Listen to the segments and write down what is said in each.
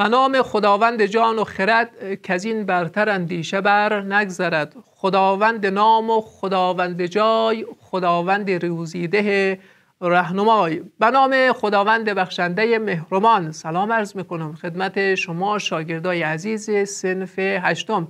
به نام خداوند جان و خرد که این برتر اندیشه بر نگذرد خداوند نام و خداوند جای خداوند روزیده رهنمای به نام خداوند بخشنده مهرمان سلام عرض میکنم خدمت شما شاگردای عزیز سنف هشتم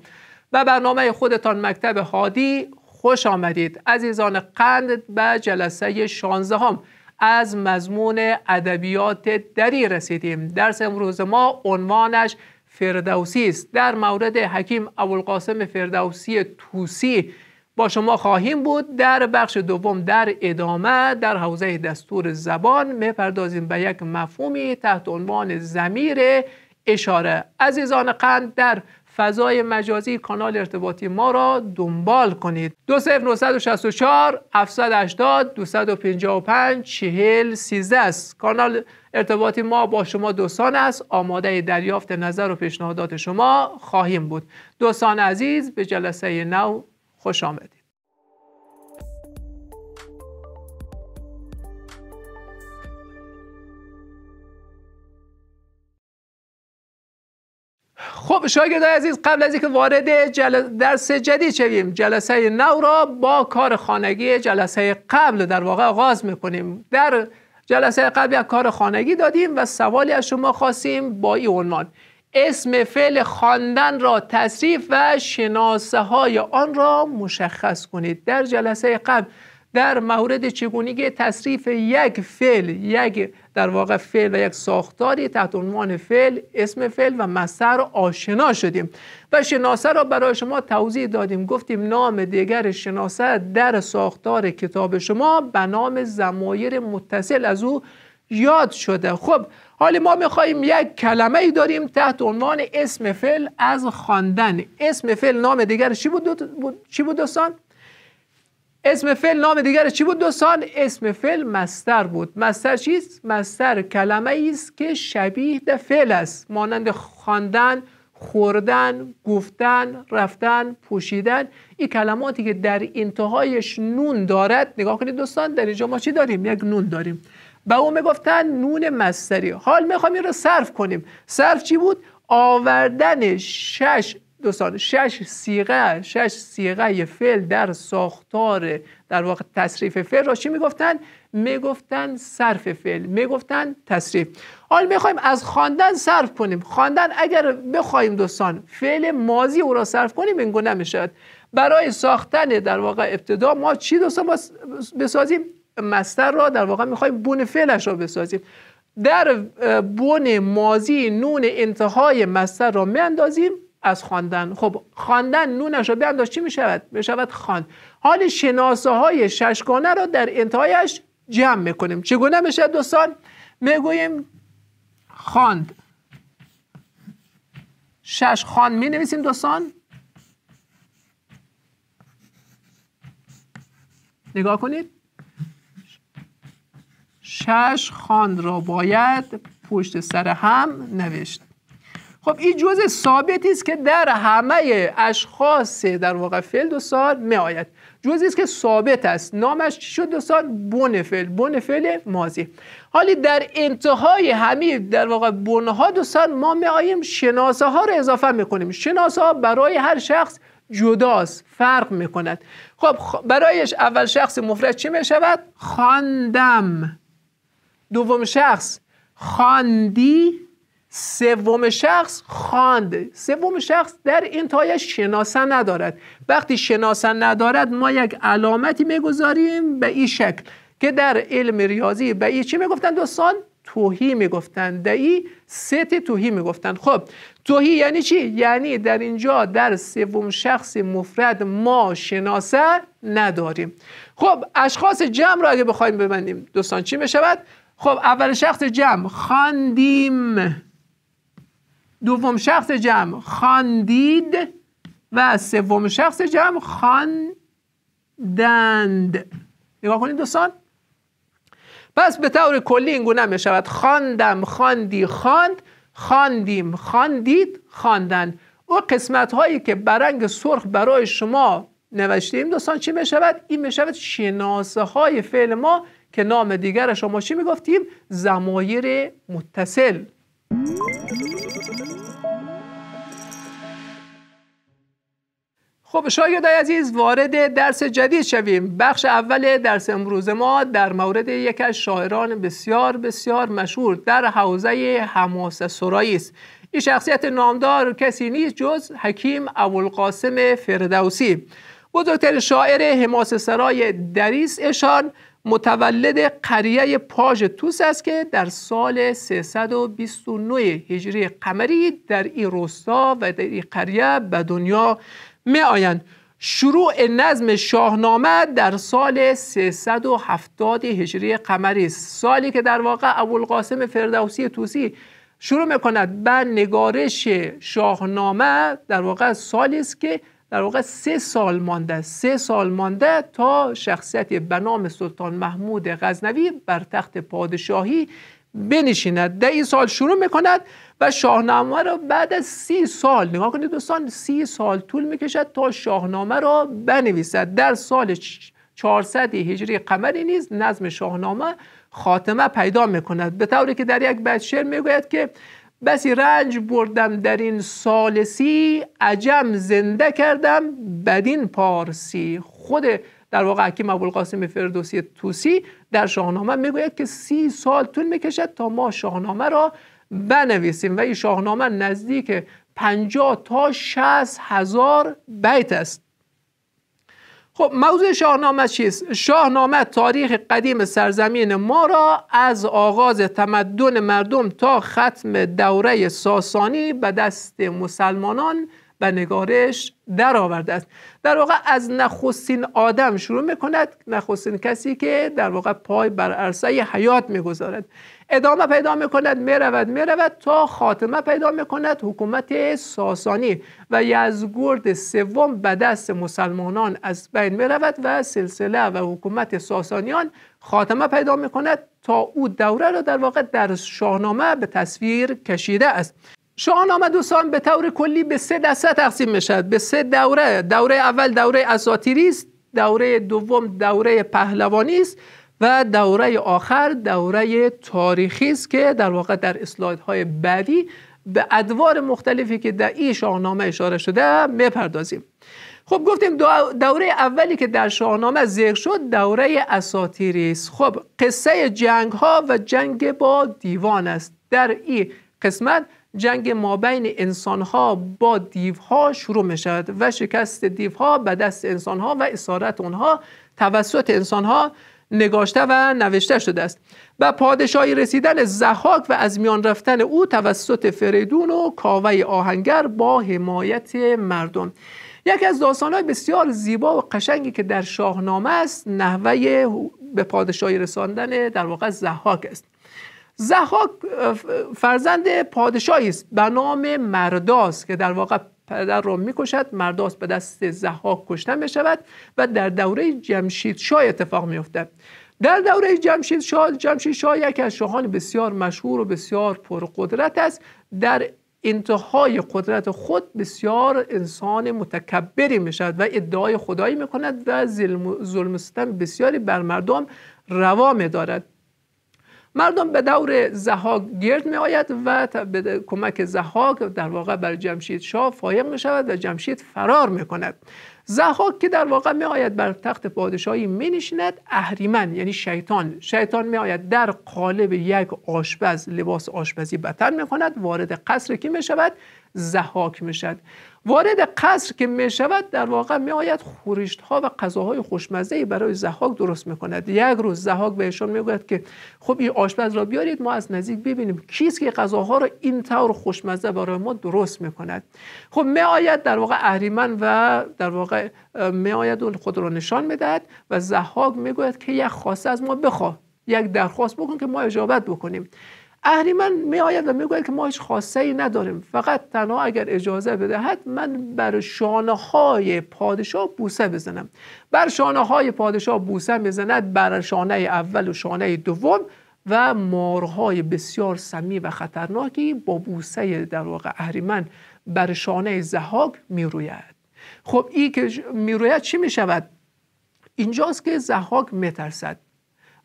و برنامه خودتان مکتب هادی خوش آمدید عزیزان قند به جلسه شانزه هم از مضمون ادبیات دری رسیدیم درس امروز ما عنوانش فردوسی است در مورد حکیم ابوالقاسم فردوسی توسی با شما خواهیم بود در بخش دوم در ادامه در حوزه دستور زبان میپردازیم به یک مفهومی تحت عنوان زمیر اشاره عزیزان قند در فضای مجازی کانال ارتباطی ما را دنبال کنید پینجا و 255 40 13 است کانال ارتباطی ما با شما دوستان است آماده دریافت نظر و پیشنهادات شما خواهیم بود دوستان عزیز به جلسه نو خوش آمدید خب شاگرد عزیز قبل از اینکه وارد جل... درس جدید شویم جلسه نو را با کار خانگی جلسه قبل در واقع آغاز میکنیم در جلسه قبل یک کار خانگی دادیم و سوالی از شما خواستیم با این عنوان اسم فعل خواندن را تصریف و شناسه های آن را مشخص کنید در جلسه قبل در مورد چگونگی تصریف یک فعل یک در واقع فعل و یک ساختاری تحت عنوان فعل اسم فعل و مصدر آشنا شدیم و شناسه را برای شما توضیح دادیم گفتیم نام دیگر شناسه در ساختار کتاب شما به نام زمایر متصل از او یاد شده خب حالی ما میخواییم یک کلمه ای داریم تحت عنوان اسم فعل از خواندن اسم فعل نام دیگر چی بود, چی بود دوستان؟ اسم فعل نام دیگر چی بود دوستان اسم فعل مستر بود مستر چیست مستر کلمه ای است که شبیه به فعل است مانند خواندن خوردن گفتن رفتن پوشیدن این کلماتی که در انتهایش نون دارد نگاه کنید دوستان در اینجا ما چی داریم یک نون داریم به او میگفتن نون مستری حال میخوایم این رو صرف کنیم صرف چی بود آوردن شش دوستان شش سیغه شش سیغه فعل در ساختار در واقع تصریف فعل را چی میگفتن میگفتن صرف فعل میگفتن تصریف حال میخوایم از خواندن صرف کنیم خواندن اگر بخوایم دوستان فعل مازی او را صرف کنیم این گونه میشود برای ساختن در واقع ابتدا ما چی دوستان بسازیم مستر را در واقع میخوایم بون فعلش را بسازیم در بون مازی نون انتهای مستر را میاندازیم از خواندن خب خواندن نونش رو انداز چی میشود میشود خواند حال شناسه های ششگانه را در انتهایش جمع میکنیم چگونه میشه دوستان میگوییم خواند شش خان می نویسیم دوستان نگاه کنید شش خان را باید پشت سر هم نوشت خب این جزء ثابتی است که در همه اشخاص در واقع فعل دو سال میآید جزئی است که ثابت است نامش چی شد سال بن فعل بن فعل ماضی حالی در انتهای همه در واقع دو سال ما آییم شناسه ها رو اضافه کنیم شناسه ها برای هر شخص جداست فرق می کند خب برایش اول شخص مفرد چی شود؟ خواندم دوم شخص خاندی سوم شخص خواند سوم شخص در تایش شناسه ندارد وقتی شناسه ندارد ما یک علامتی میگذاریم به این شکل که در علم ریاضی به این چی میگفتن دوستان توهی میگفتن در این ست توهی میگفتن خب توهی یعنی چی یعنی در اینجا در سوم شخص مفرد ما شناسه نداریم خب اشخاص جمع را اگه بخوایم ببندیم دوستان چی میشود خب اول شخص جمع خواندیم دوم شخص جمع خواندید و سوم شخص جمع خواندند نگاه کنید دوستان پس به طور کلی این گونه می شود خواندم خواندی خواند خواندیم خواندید خواندن او قسمت هایی که برنگ سرخ برای شما نوشتیم دوستان چی می شود این می شود شناسه های فعل ما که نام دیگر شما چی می گفتیم زمایر متصل خب شاگردای عزیز وارد درس جدید شویم بخش اول درس امروز ما در مورد یک از شاعران بسیار بسیار مشهور در حوزه حماسه سرایی است این شخصیت نامدار کسی نیست جز حکیم ابوالقاسم فردوسی بزرگترین شاعر حماسه سرای دریس اشان متولد قریه پاژ توس است که در سال 329 هجری قمری در این روستا و در این قریه به دنیا می آیند شروع نظم شاهنامه در سال 370 هجری قمری سالی که در واقع ابوالقاسم فردوسی توسی شروع میکند به نگارش شاهنامه در واقع سالی است که در واقع سه سال مانده سه سال مانده تا شخصیت به نام سلطان محمود غزنوی بر تخت پادشاهی بنشیند در این سال شروع میکند و شاهنامه را بعد از سی سال نگاه کنید دوستان سی سال طول میکشد تا شاهنامه را بنویسد در سال 400 هجری قمری نیز نظم شاهنامه خاتمه پیدا میکند به طوری که در یک بیت شعر میگوید که بسی رنج بردم در این سالسی عجم زنده کردم بدین پارسی خود در واقع حکیم قاسم فردوسی توسی در شاهنامه میگوید که سی سال طول میکشد تا ما شاهنامه را بنویسیم و این شاهنامه نزدیک 50 تا 60 هزار بیت است خب موضوع شاهنامه چیست؟ شاهنامه تاریخ قدیم سرزمین ما را از آغاز تمدن مردم تا ختم دوره ساسانی به دست مسلمانان به نگارش درآورده است در واقع از نخستین آدم شروع میکند نخستین کسی که در واقع پای بر عرصه حیات میگذارد ادامه پیدا میکند میرود میرود تا خاتمه پیدا میکند حکومت ساسانی و یزگرد سوم به دست مسلمانان از بین میرود و سلسله و حکومت ساسانیان خاتمه پیدا میکند تا او دوره را در واقع در شاهنامه به تصویر کشیده است شاهنامه دوستان به طور کلی به سه دسته تقسیم میشد به سه دوره دوره اول دوره اساطیری است دوره دوم دوره پهلوانی است و دوره آخر دوره تاریخی است که در واقع در های بعدی به ادوار مختلفی که در این شاهنامه اشاره شده میپردازیم خب گفتیم دوره اولی که در شاهنامه ذکر شد دوره اساتیری است خب قصه جنگ ها و جنگ با دیوان است در این قسمت جنگ مابین انسان ها با دیو ها شروع می شود و شکست دیو ها به دست انسان ها و اسارت اونها توسط انسان ها نگاشته و نوشته شده است و پادشاهی رسیدن زحاک و از میان رفتن او توسط فریدون و کاوه آهنگر با حمایت مردم یکی از داستانهای بسیار زیبا و قشنگی که در شاهنامه است نحوه به پادشاهی رساندن در واقع زحاک است زحاک فرزند پادشاهی است به نام مرداس که در واقع پدر را میکشد مرداس به دست زحاک کشته می و در دوره جمشید شاه اتفاق میافتد در دوره جمشید شاه جمشید شاه یکی از شاهان بسیار مشهور و بسیار پرقدرت است در انتهای قدرت خود بسیار انسان متکبری می شود و ادعای خدایی می کند و ظلم بسیاری بر مردم روا می دارد مردم به دور زهاک گرد می آید و به کمک زهاک در واقع بر جمشید شاه فایق می شود و جمشید فرار می کند زهاک که در واقع می آید بر تخت پادشاهی می نشیند اهریمن یعنی شیطان شیطان می آید در قالب یک آشپز لباس آشپزی بتن می کند وارد قصر کی می شود زحاک می وارد قصر که می شود در واقع می آید ها و قضاهای خوشمزه برای زحاک درست می کند یک روز زهاک بهشان می که خب این آشپز را بیارید ما از نزدیک ببینیم کیست که قضاها را این طور خوشمزه برای ما درست می کند خب می آید در واقع اهریمن و در واقع می آید خود را نشان میدهد و زهاک میگوید که یک خواسته از ما بخواه یک درخواست بکن که ما اجابت بکنیم اهریمن می آید و گوید که ما هیچ خاصه ای نداریم فقط تنها اگر اجازه بدهد من بر شانه های پادشاه بوسه بزنم بر شانه های پادشاه بوسه زند بر شانه اول و شانه دوم و مارهای بسیار سمی و خطرناکی با بوسه در واقع اهریمن بر شانه زهاک روید خب این که روید چی می شود؟ اینجاست که زهاک ترسد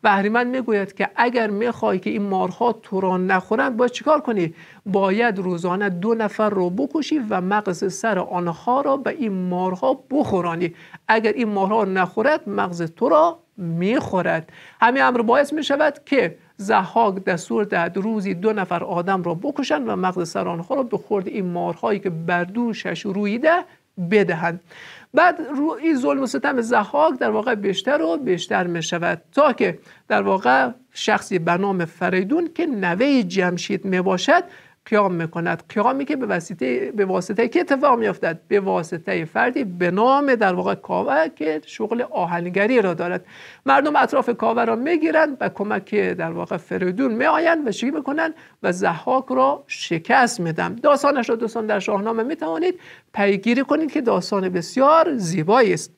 بهریمن میگوید که اگر میخوای که این مارها تو را نخورند باید چیکار کنی باید روزانه دو نفر رو بکشی و مغز سر آنها را به این مارها بخورانی اگر این مارها نخورد مغز تو را میخورد همین امر باعث میشود که زحاک دستور دهد روزی دو نفر آدم را بکشند و مغز سر آنها را به خورد این مارهایی که بر دوشش رویده بدهند بعد روی ظلم و ستم زحاک در واقع بیشتر و بیشتر می شود تا که در واقع شخصی به نام فریدون که نوه جمشید می باشد قیام میکند قیامی که به واسطه به واسطه که اتفاق میافتد به واسطه فردی به نام در واقع کاوه که شغل آهنگری را دارد مردم اطراف کاوه را میگیرند و کمک در واقع فریدون میآیند و شی میکنند و زحاک را شکست میدم داستانش را دوستان در شاهنامه میتوانید پیگیری کنید که داستان بسیار زیبایی است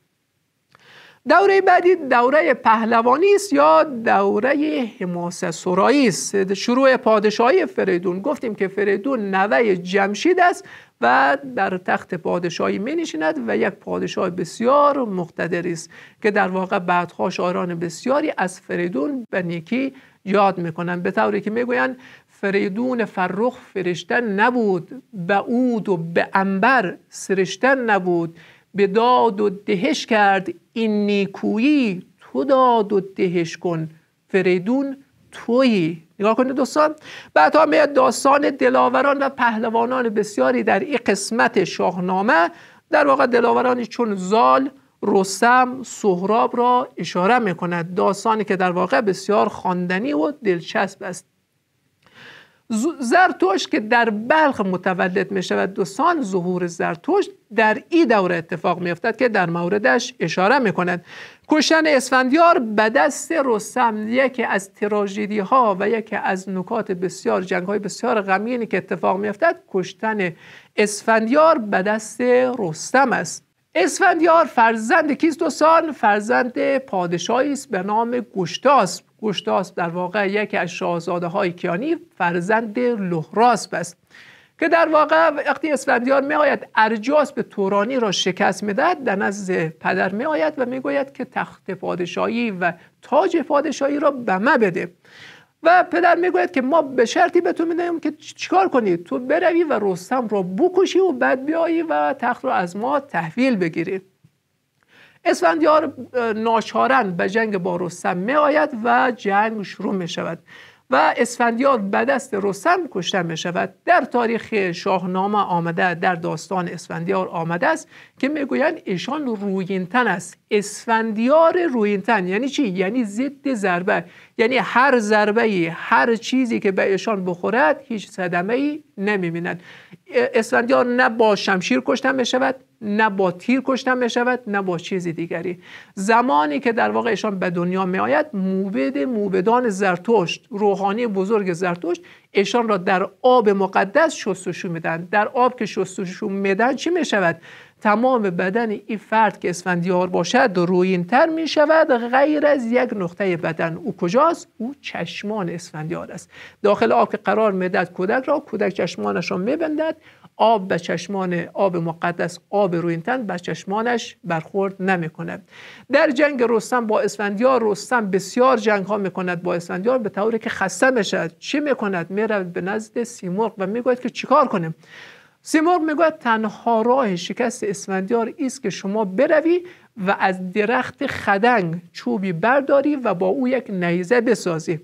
دوره بعدی دوره پهلوانی است یا دوره حماسه سرایی است شروع پادشاهی فریدون گفتیم که فریدون نوه جمشید است و در تخت پادشاهی می و یک پادشاه بسیار مقتدر است که در واقع بعدها آران بسیاری از فریدون به نیکی یاد میکنند به طوری که میگویند فریدون فرخ فرشتن نبود به اود و به انبر سرشتن نبود به داد و دهش کرد این نیکویی تو داد و دهش کن فریدون تویی نگاه کنید دوستان بعد میاد داستان دلاوران و پهلوانان بسیاری در این قسمت شاهنامه در واقع دلاورانی چون زال رسم سهراب را اشاره میکند داستانی که در واقع بسیار خواندنی و دلچسب است زرتشت که در بلخ متولد می شود دو ظهور زرتشت در این دوره اتفاق می افتد که در موردش اشاره می کند کشتن اسفندیار به دست رستم یکی از تراژدی ها و یکی از نکات بسیار جنگ های بسیار غمینی که اتفاق می افتد کشتن اسفندیار به دست رستم است اسفندیار فرزند کیست دوستان فرزند پادشاهی است به نام گشتاس گشتاس در واقع یکی از شاهزاده های کیانی فرزند لحراسب است که در واقع وقتی اسفندیار می آید ارجاس به تورانی را شکست میدهد در نزد پدر می آید و میگوید که تخت پادشاهی و تاج پادشاهی را به من بده و پدر میگوید که ما به شرطی به تو دهیم که چیکار کنی تو بروی و رستم را بکشی و بعد بیایی و تخت را از ما تحویل بگیری اسفندیار ناچارن به جنگ با رستم می آید و جنگ شروع می شود و اسفندیار به دست رستم کشته می شود در تاریخ شاهنامه آمده در داستان اسفندیار آمده است که میگویند ایشان روینتن است اسفندیار روینتن یعنی چی یعنی ضد ضربه یعنی هر ضربه هر چیزی که به ایشان بخورد هیچ صدمه ای بیند اسفندیار نه با شمشیر کشته می شود نه با تیر کشته می شود نه با چیزی دیگری زمانی که در واقع ایشان به دنیا می آید موبد موبدان زرتشت روحانی بزرگ زرتشت ایشان را در آب مقدس شستشو دن در آب که شستشو دن چی می شود تمام بدن این فرد که اسفندیار باشد روین تر می شود غیر از یک نقطه بدن او کجاست؟ او چشمان اسفندیار است داخل آب که قرار میدهد کودک را کودک چشمانش را میبندد آب به چشمان آب مقدس آب روی تن به چشمانش برخورد نمیکنه در جنگ رستم با اسفندیار رستم بسیار جنگ ها میکند با اسفندیار به طوری که خسته شد. چی میکند میره به نزد سیمرغ و میگوید که چیکار کنیم سیمرغ میگوید تنها راه شکست اسفندیار است که شما بروی و از درخت خدنگ چوبی برداری و با او یک نیزه بسازی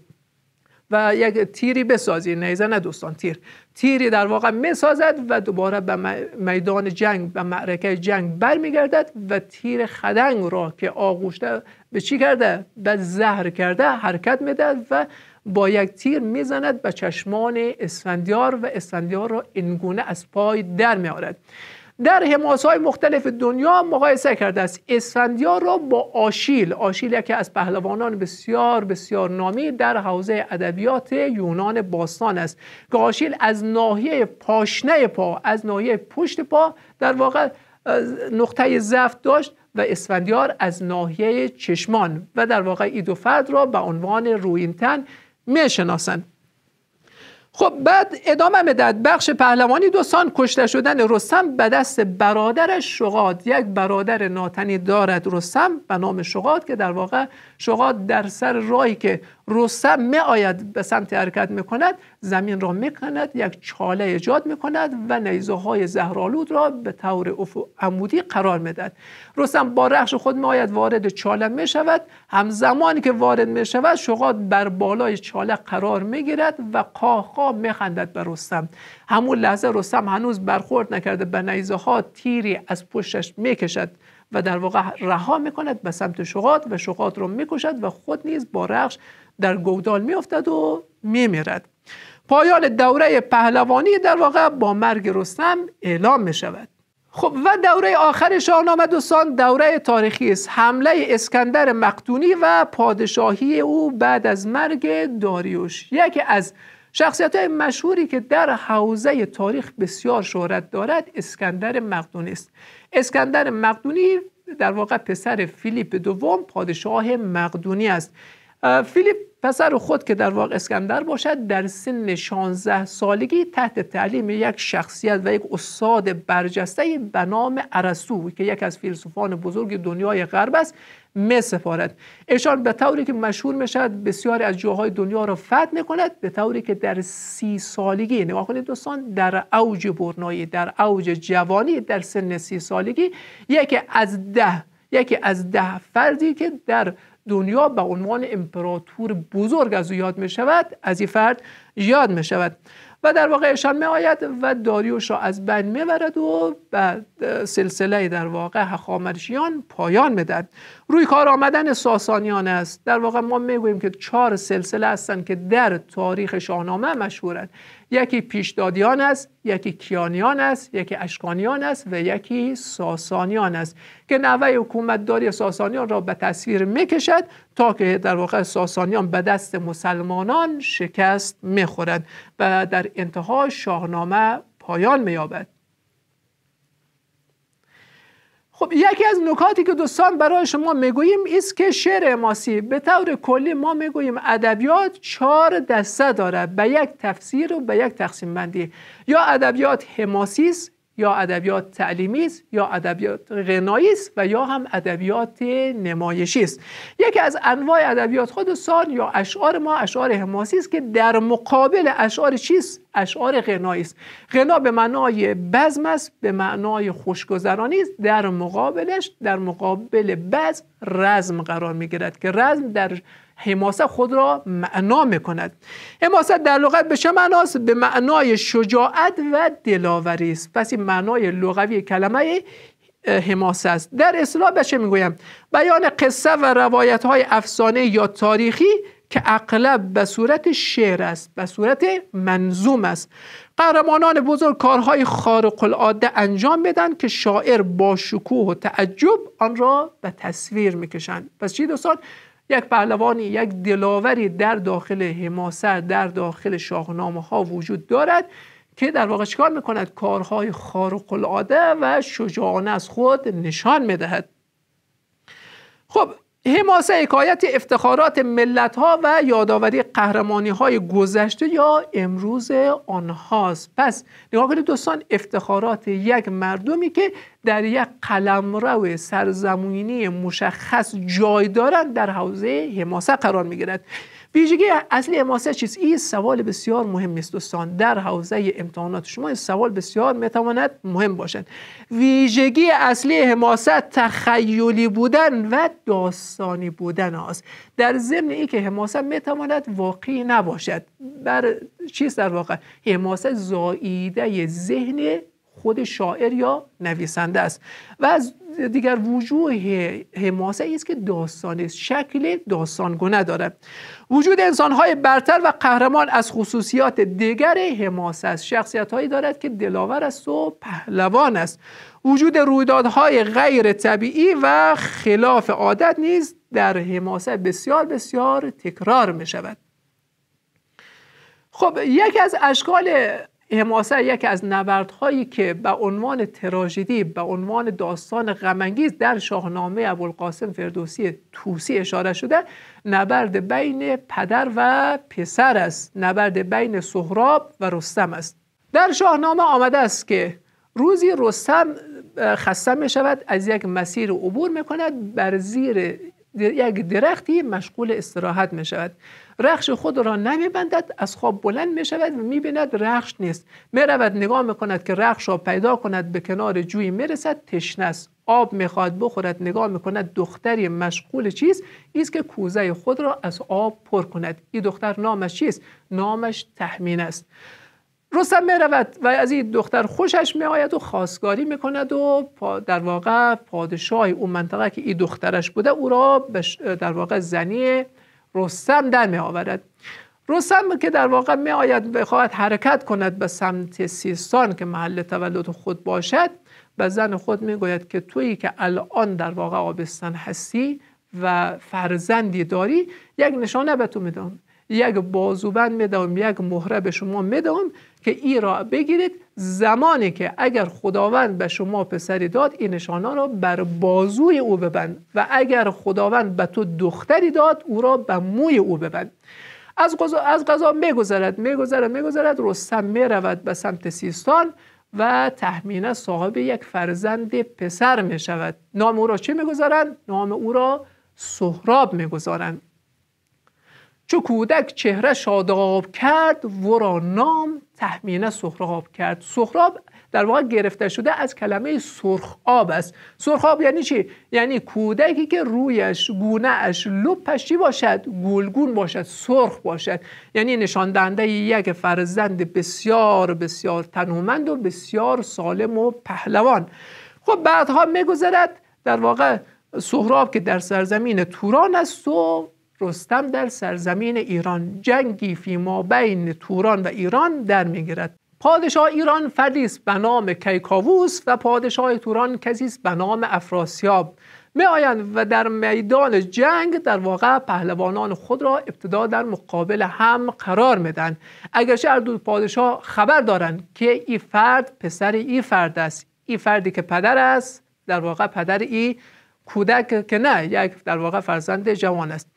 و یک تیری بسازی نیزه نه دوستان تیر تیری در واقع میسازد و دوباره به میدان جنگ به معرکه جنگ برمیگردد و تیر خدنگ را که آغوشته به چی کرده به زهر کرده حرکت میدهد و با یک تیر میزند به چشمان اسفندیار و اسفندیار را اینگونه از پای در میارد در حماس های مختلف دنیا مقایسه کرده است اسفندیار را با آشیل آشیل یکی از پهلوانان بسیار بسیار نامی در حوزه ادبیات یونان باستان است که آشیل از ناحیه پاشنه پا از ناحیه پشت پا در واقع نقطه ضعف داشت و اسفندیار از ناحیه چشمان و در واقع دو فرد را به عنوان روینتن میشناسند خب بعد ادامه میداد بخش پهلوانی دوستان کشته شدن رستم به دست برادر شقاد یک برادر ناتنی دارد رستم به نام شقاد که در واقع شقاد در سر راهی که رستم می آید به سمت حرکت می کند زمین را می یک چاله ایجاد می کند و نیزه های زهرالود را به طور عمودی قرار می دهد رستم با رخش خود می آید وارد چاله می شود همزمانی که وارد می شود شغاد بر بالای چاله قرار می گیرد و قاقا می خندد به رستم همون لحظه رستم هنوز برخورد نکرده به نیزه ها تیری از پشتش می کشد و در واقع رها میکند به سمت شقات و شغات رو میکشد و خود نیز با رخش در گودال میافتد و میمیرد پایان دوره پهلوانی در واقع با مرگ رستم اعلام میشود خب و دوره آخر شاهنامه دوستان دوره تاریخی است حمله اسکندر مقدونی و پادشاهی او بعد از مرگ داریوش یکی از شخصیت های مشهوری که در حوزه تاریخ بسیار شهرت دارد اسکندر مقدونی است اسکندر مقدونی در واقع پسر فیلیپ دوم پادشاه مقدونی است فیلیپ پسر خود که در واقع اسکندر باشد در سن 16 سالگی تحت تعلیم یک شخصیت و یک استاد برجسته به نام ارسطو که یک از فیلسوفان بزرگ دنیای غرب است می سفارد ایشان به طوری که مشهور می شود بسیاری از جاهای دنیا را فتح می کند به طوری که در سی سالگی نگاه کنید دوستان در اوج برنایی در اوج جوانی در سن سی سالگی یکی از ده یکی از ده فردی که در دنیا به عنوان امپراتور بزرگ از او یاد می شود از این فرد یاد می شود و در واقع اشان می آید و داریوش را از بین می برد و به سلسله در واقع هخامرشیان پایان می دهد روی کار آمدن ساسانیان است در واقع ما می که چهار سلسله هستند که در تاریخ شاهنامه مشهورند یکی پیشدادیان است یکی کیانیان است یکی اشکانیان است و یکی ساسانیان است که نوه حکومتداری ساسانیان را به تصویر میکشد تا که در واقع ساسانیان به دست مسلمانان شکست میخورد و در انتها شاهنامه پایان مییابد خب یکی از نکاتی که دوستان برای شما میگوییم است که شعر حماسی به طور کلی ما میگوییم ادبیات چهار دسته دارد به یک تفسیر و به یک تقسیم بندی یا ادبیات حماسی است یا ادبیات تعلیمی است یا ادبیات غنایی است و یا هم ادبیات نمایشی است یکی از انواع ادبیات خود سان یا اشعار ما اشعار حماسی است که در مقابل اشعار چیست اشعار غنایی است غنا به معنای بزم است به معنای خوشگذرانی است در مقابلش در مقابل بزم رزم قرار میگیرد که رزم در حماسه خود را معنا میکند حماسه در لغت به چه معناست به معنای شجاعت و دلاوری است پس این معنای لغوی کلمه حماسه است در اصطلاح به چه میگویم بیان قصه و روایت های افسانه یا تاریخی که اغلب به صورت شعر است به صورت منظوم است قهرمانان بزرگ کارهای خارق العاده انجام بدن که شاعر با شکوه و تعجب آن را به تصویر میکشند پس چی دوستان یک پهلوانی یک دلاوری در داخل حماسه در داخل شاهنامه ها وجود دارد که در واقع چکار میکند کارهای خارق العاده و شجاعانه از خود نشان میدهد خب حماسه حکایت افتخارات ملت ها و یادآوری قهرمانی های گذشته یا امروز آنهاست پس نگاه کنید دوستان افتخارات یک مردمی که در یک قلمرو سرزمینی مشخص جای دارند در حوزه حماسه قرار می ویژگی اصلی حماسه چیست این سوال بسیار مهم است دوستان در حوزه امتحانات شما این سوال بسیار میتواند مهم باشد ویژگی اصلی حماسه تخیلی بودن و داستانی بودن است در ضمن که حماسه میتواند واقعی نباشد بر چیست در واقع حماسه زاییده ذهن خود شاعر یا نویسنده است و از دیگر وجوه حماسه است که داستان است شکل داستانگونه دارد وجود انسانهای برتر و قهرمان از خصوصیات دیگر حماسه است هایی دارد که دلاور است و پهلوان است وجود رویدادهای غیر طبیعی و خلاف عادت نیز در حماسه بسیار بسیار تکرار می شود خب یکی از اشکال حماسه یکی از نبردهایی که به عنوان تراژدی به عنوان داستان غمانگیز در شاهنامه ابوالقاسم فردوسی توسی اشاره شده نبرد بین پدر و پسر است نبرد بین سهراب و رستم است در شاهنامه آمده است که روزی رستم خسته می شود از یک مسیر عبور می کند بر زیر یک درختی مشغول استراحت می شود رخش خود را نمیبندد از خواب بلند شود و بیند رخش نیست می رود نگاه می کند که رخش را پیدا کند به کنار جوی میرسد تشنه است آب میخواهد بخورد نگاه می کند دختری مشغول چیست ایست که کوزه خود را از آب پر کند این دختر نامش چیست نامش تحمین است رستم میرود و از این دختر خوشش میآید و خواستگاری کند و در واقع پادشاه اون منطقه که این دخترش بوده او را در واقع زنی رستم در می آورد رستم که در واقع می آید بخواهد حرکت کند به سمت سیستان که محل تولد خود باشد به زن خود می گوید که تویی که الان در واقع آبستن هستی و فرزندی داری یک نشانه به تو می میدم یک بازوبند میدم یک مهره به شما میدهم که ای را بگیرید زمانی که اگر خداوند به شما پسری داد این نشانه را بر بازوی او ببند و اگر خداوند به تو دختری داد او را به موی او ببند از قضا, از قضا میگذرد میگذرد میگذرد رستم میرود به سمت سیستان و تحمینه صاحب یک فرزند پسر میشود نام او را چه میگذارند؟ نام او را سهراب میگذارند چو کودک چهره شاداب کرد ورا نام تهمینه سخراب کرد سخراب در واقع گرفته شده از کلمه سرخ آب است سرخ آب یعنی چی یعنی کودکی که رویش گونه اش پشتی باشد گلگون باشد سرخ باشد یعنی نشان دهنده یک فرزند بسیار بسیار تنومند و بسیار سالم و پهلوان خب بعدها میگذرد در واقع سهراب که در سرزمین توران است و رستم در سرزمین ایران جنگی فی ما بین توران و ایران در میگیرد پادشاه ایران فردیست به نام کیکاووس و پادشاه توران کسیست به نام افراسیاب می آیند و در میدان جنگ در واقع پهلوانان خود را ابتدا در مقابل هم قرار میدن اگرچه هر دو پادشاه خبر دارند که ای فرد پسر ای فرد است ای فردی که پدر است در واقع پدر ای کودک که نه یک در واقع فرزند جوان است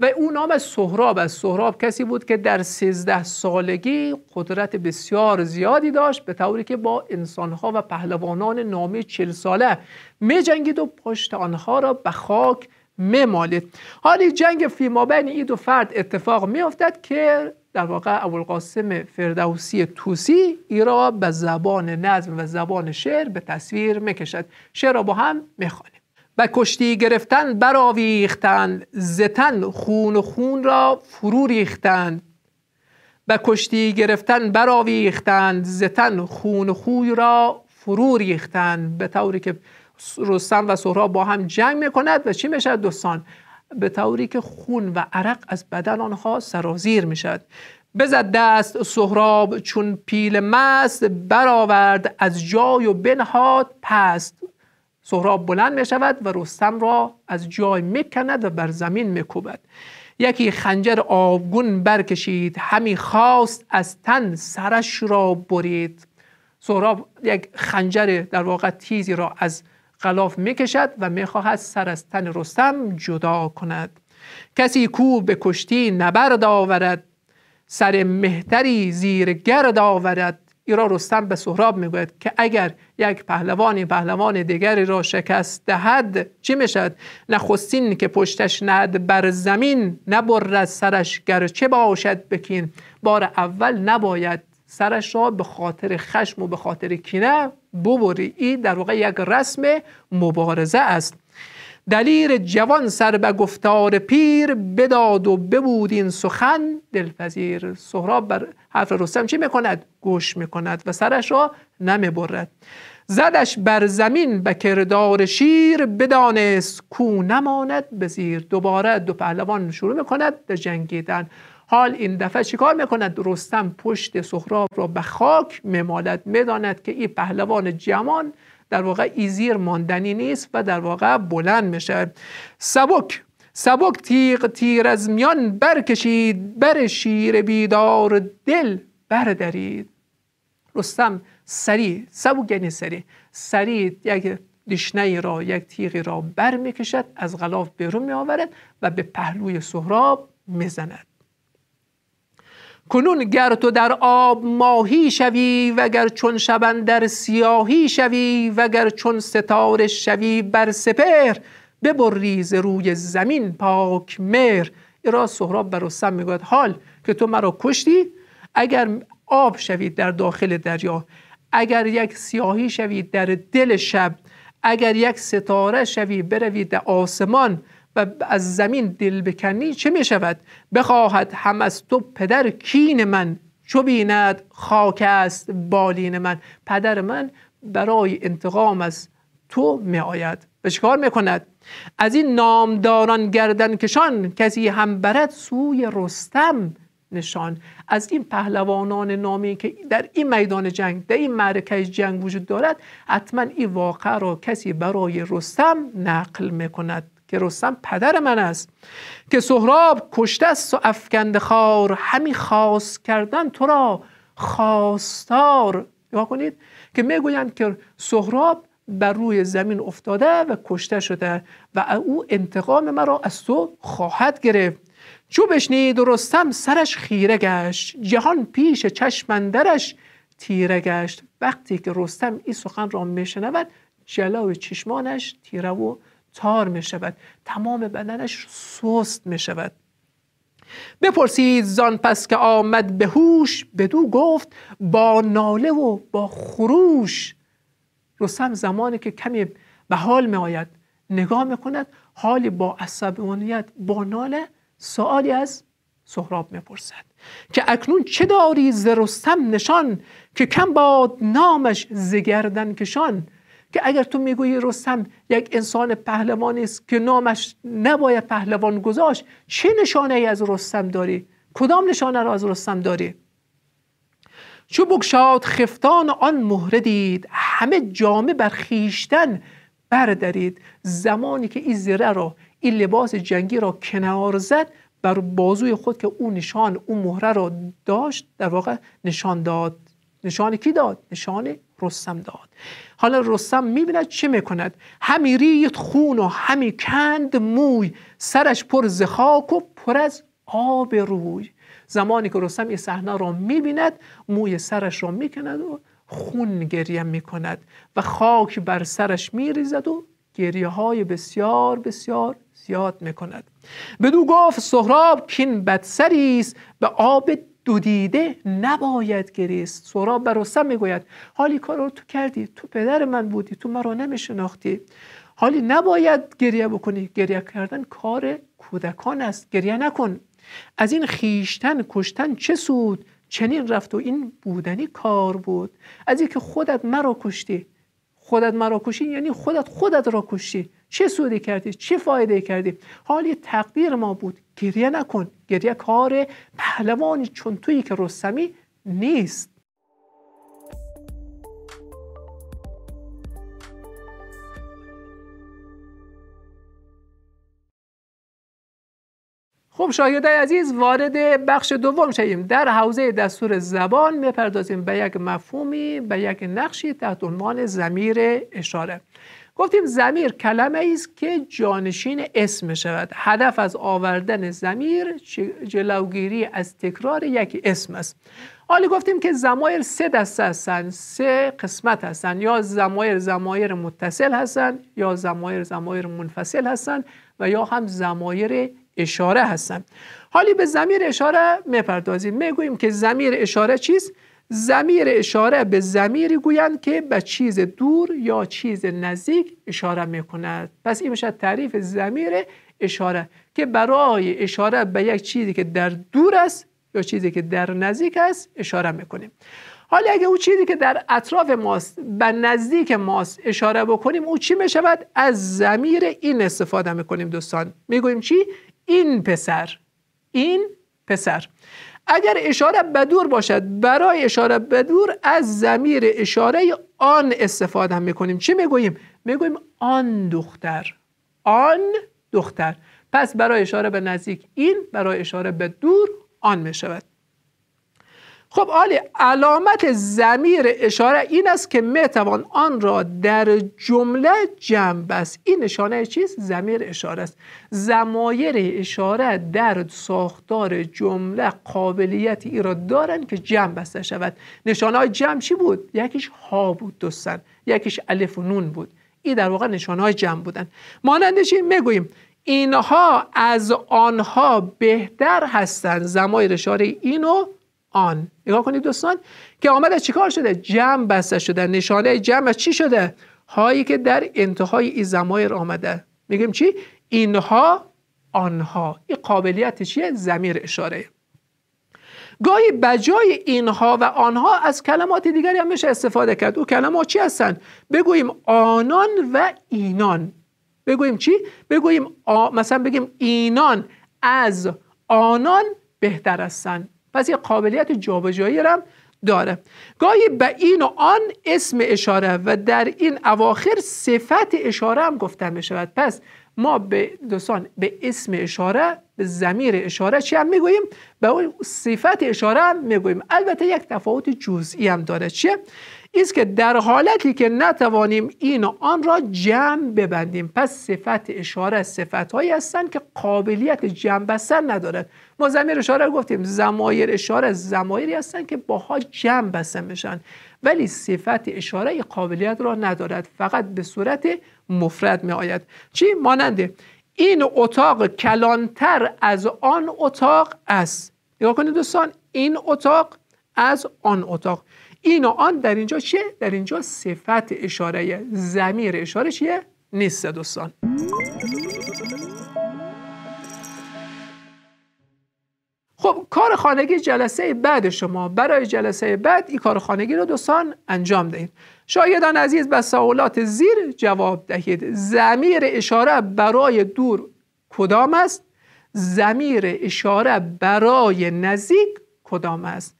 و او نام سهراب از سهراب کسی بود که در 13 سالگی قدرت بسیار زیادی داشت به طوری که با انسانها و پهلوانان نامی چل ساله می جنگید و پشت آنها را به خاک مالید حالی جنگ فیما بین این دو فرد اتفاق میافتد که در واقع ابوالقاسم فردوسی توسی ای را به زبان نظم و زبان شعر به تصویر میکشد شعر را با هم میخوانیم و کشتی گرفتن برآویختند زتن خون و خون را فرو ریختند و کشتی گرفتن برآویختند زتن خون و خوی را فرو ریختند به طوری که رستم و سهراب با هم جنگ میکند و چی میشد دوستان به طوری که خون و عرق از بدن آنها سرازیر میشد بزد دست سهراب چون پیل مست برآورد از جای و بنهاد پست سهراب بلند می شود و رستم را از جای میکند و بر زمین میکوبد یکی خنجر آبگون برکشید همی خواست از تن سرش را برید سهراب یک خنجر در واقع تیزی را از غلاف میکشد و میخواهد سر از تن رستم جدا کند کسی کو به کشتی نبرد آورد سر مهتری زیر گرد آورد ایران رستم به سهراب میگوید که اگر یک پهلوانی پهلوان دیگری را شکست دهد چی میشد نخستین که پشتش ند بر زمین نبرد سرش چه باشد بکین بار اول نباید سرش را به خاطر خشم و به خاطر کینه ببری ای در واقع یک رسم مبارزه است دلیر جوان سر به گفتار پیر بداد و ببود این سخن دلپذیر سهراب بر حرف رستم چی میکند گوش میکند و سرش را نمیبرد زدش بر زمین به کردار شیر بدانست کو نماند به زیر دوباره دو پهلوان شروع میکند به جنگیدن حال این دفعه چیکار میکند رستم پشت سهراب را به خاک میمالد میداند که این پهلوان جوان در واقع ایزیر ماندنی نیست و در واقع بلند میشه سبک سبک تیغ تیر از میان برکشید بر شیر بیدار دل بردارید رستم سری سبک یعنی سری سری یک دشنه را یک تیغی را بر میکشد از غلاف بیرون می آورد و به پهلوی سهراب میزند کنون گر تو در آب ماهی شوی وگر چون شبن در سیاهی شوی وگر چون ستاره شوی بر سپر ببری ریز روی زمین پاک مر را سهراب بر رستم میگوید حال که تو مرا کشتی اگر آب شوید در داخل دریا اگر یک سیاهی شوید در دل شب اگر یک ستاره شوی بروید در آسمان و از زمین دل بکنی چه می شود بخواهد هم از تو پدر کین من چو بیند خاک است بالین من پدر من برای انتقام از تو می آید و چکار می کند از این نامداران گردن کشان کسی هم برد سوی رستم نشان از این پهلوانان نامی که در این میدان جنگ در این معرکه جنگ وجود دارد حتما این واقع را کسی برای رستم نقل میکند که رستم پدر من است که سهراب کشته است و افکند خار همی خاص کردن تو را خواستار نگاه کنید که میگویند که سهراب بر روی زمین افتاده و کشته شده و او انتقام مرا از تو خواهد گرفت چو بشنید رستم سرش خیره گشت جهان پیش چشمندرش تیره گشت وقتی که رستم این سخن را میشنود جلو چشمانش تیره و تار میشود تمام بدنش سست میشود بپرسید زان پس که آمد به هوش بدو گفت با ناله و با خروش رستم زمانی که کمی به حال می آید نگاه میکند حالی با عصبانیت با ناله سوالی از سهراب میپرسد که اکنون چه داری ز رستم نشان که کم باد نامش زگردن کشان که اگر تو میگویی رستم یک انسان پهلوانی است که نامش نباید پهلوان گذاشت چه نشانه ای از رستم داری کدام نشانه را از رستم داری چو بکشاد خفتان آن مهره دید همه جامعه بر خویشتن زمانی که این زره را این لباس جنگی را کنار زد بر بازوی خود که اون نشان اون مهره را داشت در واقع نشان داد نشان کی داد نشان رستم داد حالا رستم میبیند چه میکند همی ریت خون و همی کند موی سرش پر زخاک و پر از آب روی زمانی که رستم این صحنه را میبیند موی سرش را میکند و خون گریه میکند و خاک بر سرش میریزد و گریه های بسیار بسیار یاد میکند بدو گفت سهراب کین بدسری است به آب دو دیده نباید گریست سهراب به رستم میگوید حالی کار رو تو کردی تو پدر من بودی تو مرا نمیشناختی حالی نباید گریه بکنی گریه کردن کار کودکان است گریه نکن از این خیشتن کشتن چه سود چنین رفت و این بودنی کار بود از اینکه خودت مرا کشتی خودت مرا کشی یعنی خودت خودت را کشی چه سودی کردی چه فایده کردی حال تقدیر ما بود گریه نکن گریه کار پهلوانی چون تویی که رستمی نیست خب شاهده عزیز وارد بخش دوم شدیم در حوزه دستور زبان میپردازیم به یک مفهومی به یک نقشی تحت عنوان زمیر اشاره گفتیم زمیر کلمه ای است که جانشین اسم شود هدف از آوردن زمیر جلوگیری از تکرار یک اسم است حالی گفتیم که زمایر سه دسته هستند سه قسمت هستند یا زمایر زمایر متصل هستند یا زمایر زمایر منفصل هستند و یا هم زمایر اشاره هستن حالی به زمیر اشاره میپردازیم میگوییم که زمیر اشاره چیست زمیر اشاره به زمیری گویند که به چیز دور یا چیز نزدیک اشاره میکند پس این میشه تعریف زمیر اشاره که برای اشاره به یک چیزی که در دور است یا چیزی که در نزدیک است اشاره میکنیم حالا اگه او چیزی که در اطراف ماست به نزدیک ماست اشاره بکنیم او چی میشود از زمیر این استفاده میکنیم دوستان میگوییم چی این پسر این پسر اگر اشاره بدور باشد برای اشاره بدور از زمیر اشاره آن استفاده هم میکنیم چی میگوییم؟ میگوییم آن دختر آن دختر پس برای اشاره به نزدیک این برای اشاره به دور آن میشود خب عالی علامت زمیر اشاره این است که میتوان آن را در جمله جمع بست این نشانه چیست زمیر اشاره است زمایر اشاره در ساختار جمله قابلیت ای را دارند که جمع بسته شود نشانه های جمع چی بود یکیش ها بود دوستن یکیش الف و نون بود این در واقع نشانه های جمع بودن مانندش این میگوییم اینها از آنها بهتر هستند زمایر اشاره اینو آن نگاه کنید دوستان که چی چیکار شده جمع بسته شده نشانه جمع چی شده هایی که در انتهای این زمایر آمده میگیم چی اینها آنها این قابلیت چیه زمیر اشاره گاهی بجای اینها و آنها از کلمات دیگری هم میشه استفاده کرد او کلمات چی هستن بگوییم آنان و اینان بگوییم چی بگوییم مثلا بگیم اینان از آنان بهتر هستند پس یه قابلیت جابجایی هم داره گاهی به این و آن اسم اشاره و در این اواخر صفت اشاره هم می شود پس ما به دوستان به اسم اشاره به زمیر اشاره چی هم میگوییم به اون صفت اشاره هم میگوییم البته یک تفاوت جزئی هم داره چیه است که در حالتی که نتوانیم این و آن را جمع ببندیم پس صفت اشاره صفت هایی هستند که قابلیت جمع بستن ندارد ما زمیر اشاره گفتیم زمایر اشاره زمایری هستند که باها جمع بستن بشن ولی صفت اشاره قابلیت را ندارد فقط به صورت مفرد می آید چی ماننده این اتاق کلانتر از آن اتاق است نگاه کنید دوستان این اتاق از آن اتاق این و آن در اینجا چیه؟ در اینجا صفت اشاره زمیر اشاره چیه؟ نیست دوستان خب کار خانگی جلسه بعد شما برای جلسه بعد این کار خانگی رو دوستان انجام دهید شایدان عزیز به سوالات زیر جواب دهید زمیر اشاره برای دور کدام است زمیر اشاره برای نزدیک کدام است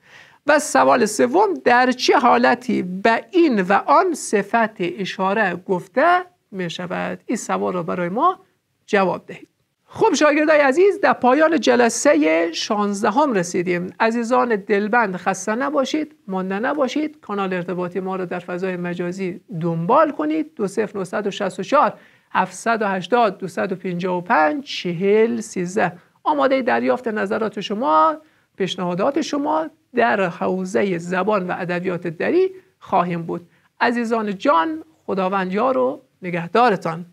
و سوال سوم در چه حالتی به این و آن صفت اشاره گفته می شود این سوال را برای ما جواب دهید خب شاگردای عزیز در پایان جلسه 16 هم رسیدیم عزیزان دلبند خسته نباشید مانده نباشید کانال ارتباطی ما را در فضای مجازی دنبال کنید پینجا و پنج، چهل، 13 آماده دریافت نظرات شما پیشنهادات شما در حوزه زبان و ادبیات دری خواهیم بود عزیزان جان خداوند یار و نگهدارتان